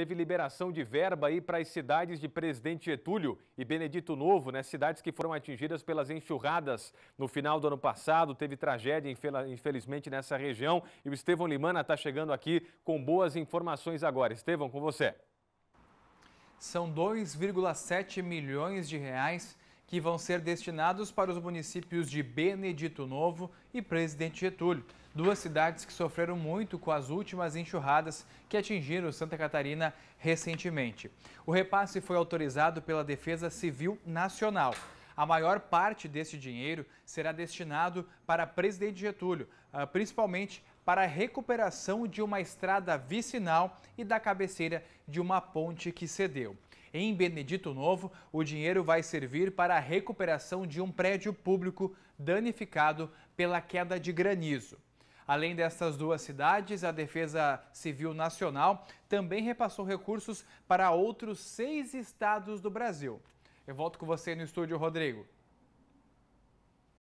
teve liberação de verba aí para as cidades de Presidente Getúlio e Benedito Novo, né? Cidades que foram atingidas pelas enxurradas no final do ano passado. Teve tragédia, infelizmente, nessa região. E o Estevão Limana está chegando aqui com boas informações agora. Estevão, com você. São 2,7 milhões de reais que vão ser destinados para os municípios de Benedito Novo e Presidente Getúlio duas cidades que sofreram muito com as últimas enxurradas que atingiram Santa Catarina recentemente. O repasse foi autorizado pela Defesa Civil Nacional. A maior parte desse dinheiro será destinado para Presidente Getúlio, ah, principalmente para a recuperação de uma estrada vicinal e da cabeceira de uma ponte que cedeu. Em Benedito Novo, o dinheiro vai servir para a recuperação de um prédio público danificado pela queda de granizo. Além dessas duas cidades, a Defesa Civil Nacional também repassou recursos para outros seis estados do Brasil. Eu volto com você no estúdio, Rodrigo.